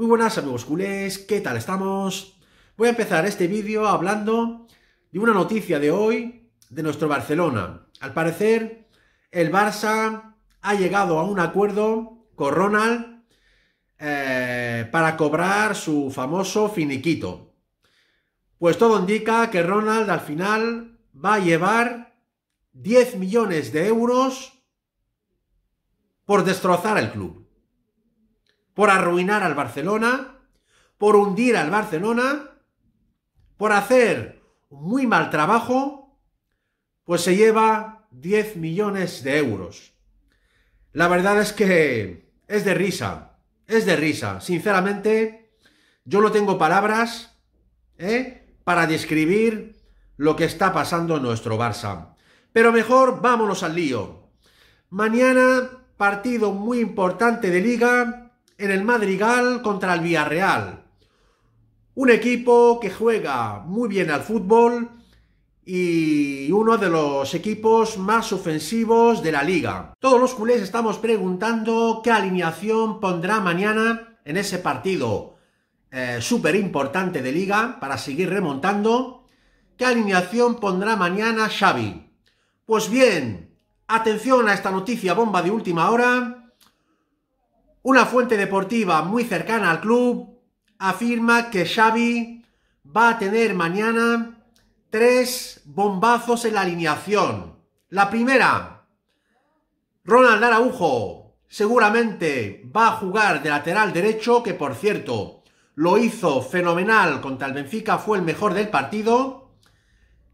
Muy buenas amigos culés, ¿qué tal estamos? Voy a empezar este vídeo hablando de una noticia de hoy de nuestro Barcelona. Al parecer, el Barça ha llegado a un acuerdo con Ronald eh, para cobrar su famoso finiquito. Pues todo indica que Ronald al final va a llevar 10 millones de euros por destrozar el club por arruinar al Barcelona, por hundir al Barcelona, por hacer muy mal trabajo, pues se lleva 10 millones de euros. La verdad es que es de risa, es de risa. Sinceramente, yo no tengo palabras ¿eh? para describir lo que está pasando en nuestro Barça. Pero mejor vámonos al lío. Mañana partido muy importante de liga en el Madrigal contra el Villarreal. Un equipo que juega muy bien al fútbol y uno de los equipos más ofensivos de la liga. Todos los culés estamos preguntando qué alineación pondrá mañana en ese partido eh, súper importante de liga para seguir remontando. ¿Qué alineación pondrá mañana Xavi? Pues bien, atención a esta noticia bomba de última hora una fuente deportiva muy cercana al club afirma que Xavi va a tener mañana tres bombazos en la alineación. La primera, Ronald Araujo seguramente va a jugar de lateral derecho, que por cierto lo hizo fenomenal contra el Benfica, fue el mejor del partido.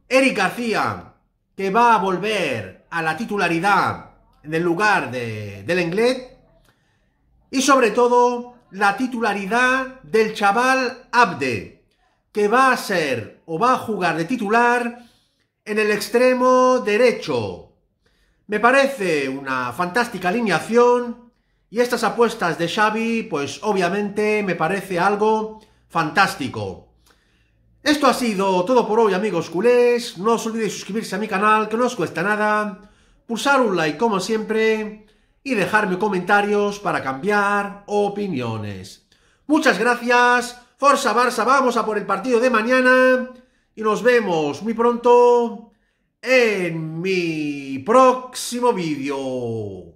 Eric García, que va a volver a la titularidad en el lugar de, del Englet. Y sobre todo, la titularidad del chaval Abde, que va a ser o va a jugar de titular en el extremo derecho. Me parece una fantástica alineación y estas apuestas de Xavi, pues obviamente me parece algo fantástico. Esto ha sido todo por hoy amigos culés, no os olvidéis suscribirse a mi canal que no os cuesta nada, pulsar un like como siempre y dejarme comentarios para cambiar opiniones. Muchas gracias, Forza Barça, vamos a por el partido de mañana y nos vemos muy pronto en mi próximo vídeo.